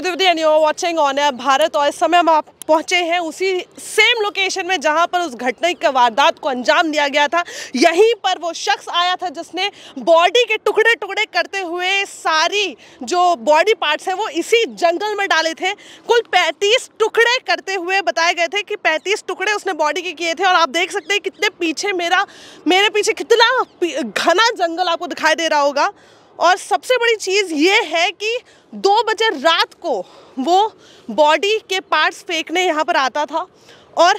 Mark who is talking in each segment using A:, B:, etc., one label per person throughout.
A: watching on Bharat और इस समय हम आप पहुंचे हैं उसी सेम लोकेशन में जहां पर उस घटना की वारदात को अंजाम दिया गया था यहीं पर वो शख्स आया था जिसने बॉडी के टुकड़े टुकड़े करते हुए सारी जो बॉडी पार्ट्स हैं वो इसी जंगल में डाले थे कुल 35 टुकड़े करते हुए बताए गए थे कि 35 टुकड़े उसने बॉडी के किए थे और आप देख सकते हैं कितने पीछे मेरा मेरे पीछे कितना घना जंगल आपको दिखाई दे रहा होगा और सबसे बड़ी चीज़ ये है कि दो बजे रात को वो बॉडी के पार्ट्स फेंकने यहाँ पर आता था और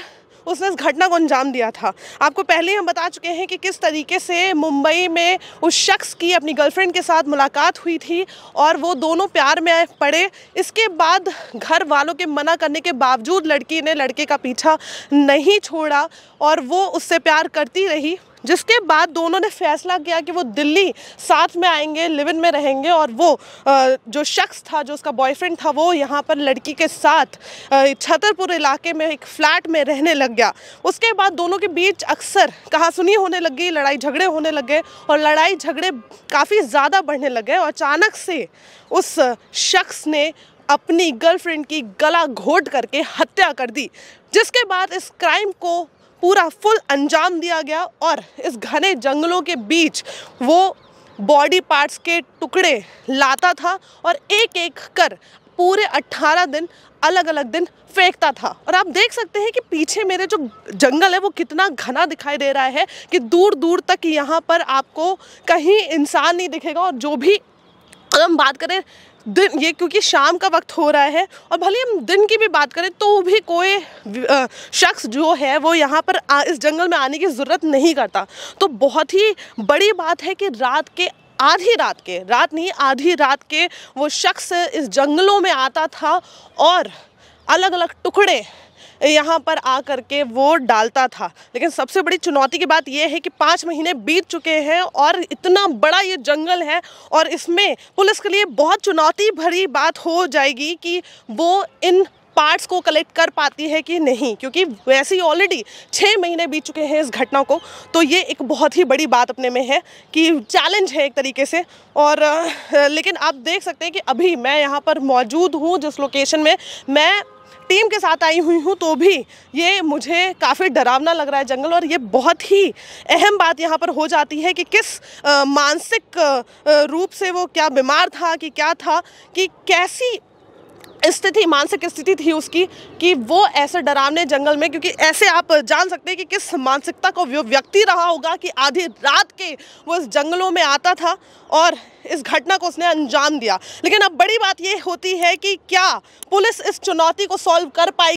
A: उसने इस घटना को अंजाम दिया था आपको पहले ही हम बता चुके हैं कि किस तरीके से मुंबई में उस शख्स की अपनी गर्लफ्रेंड के साथ मुलाकात हुई थी और वो दोनों प्यार में पड़े इसके बाद घर वालों के मना करने के बावजूद लड़की ने लड़के का पीछा नहीं छोड़ा और वो उससे प्यार करती रही जिसके बाद दोनों ने फैसला किया कि वो दिल्ली साथ में आएंगे लिव इन में रहेंगे और वो जो शख्स था जो उसका बॉयफ्रेंड था वो यहाँ पर लड़की के साथ छतरपुर इलाके में एक फ्लैट में रहने लग गया उसके बाद दोनों के बीच अक्सर कहासुनी होने लग गई लड़ाई झगड़े होने लगे और लड़ाई झगड़े काफ़ी ज़्यादा बढ़ने लगे और अचानक से उस शख्स ने अपनी गर्लफ्रेंड की गला घोट करके हत्या कर दी जिसके बाद इस क्राइम को पूरा फुल अंजाम दिया गया और इस घने जंगलों के बीच वो बॉडी पार्ट्स के टुकड़े लाता था और एक एक कर पूरे 18 दिन अलग अलग दिन फेंकता था और आप देख सकते हैं कि पीछे मेरे जो जंगल है वो कितना घना दिखाई दे रहा है कि दूर दूर तक यहाँ पर आपको कहीं इंसान नहीं दिखेगा और जो भी अगर हम बात करें दिन ये क्योंकि शाम का वक्त हो रहा है और भले हम दिन की भी बात करें तो भी कोई शख्स जो है वो यहाँ पर आ, इस जंगल में आने की ज़रूरत नहीं करता तो बहुत ही बड़ी बात है कि रात के आधी रात के रात नहीं आधी रात के वो शख्स इस जंगलों में आता था और अलग अलग टुकड़े यहाँ पर आ करके वोट डालता था लेकिन सबसे बड़ी चुनौती की बात यह है कि पाँच महीने बीत चुके हैं और इतना बड़ा ये जंगल है और इसमें पुलिस के लिए बहुत चुनौती भरी बात हो जाएगी कि वो इन पार्ट्स को कलेक्ट कर पाती है कि नहीं क्योंकि वैसे ही ऑलरेडी छः महीने बीत चुके हैं इस घटना को तो ये एक बहुत ही बड़ी बात अपने में है कि चैलेंज है एक तरीके से और लेकिन आप देख सकते हैं कि अभी मैं यहाँ पर मौजूद हूँ जिस लोकेशन में मैं टीम के साथ आई हुई हूँ तो भी ये मुझे काफ़ी डरावना लग रहा है जंगल और ये बहुत ही अहम बात यहाँ पर हो जाती है कि किस मानसिक रूप से वो क्या बीमार था कि क्या था कि कैसी स्थिति मानसिक स्थिति थी उसकी कि वो ऐसे डरावने जंगल में क्योंकि ऐसे आप जान सकते हैं कि किस मानसिकता को व्यक्ति रहा होगा कि आधी रात के वो इस जंगलों में आता था और इस घटना को उसने अंजाम दिया लेकिन अब बड़ी बात ये होती है कि क्या पुलिस इस चुनौती को सॉल्व कर पाएगी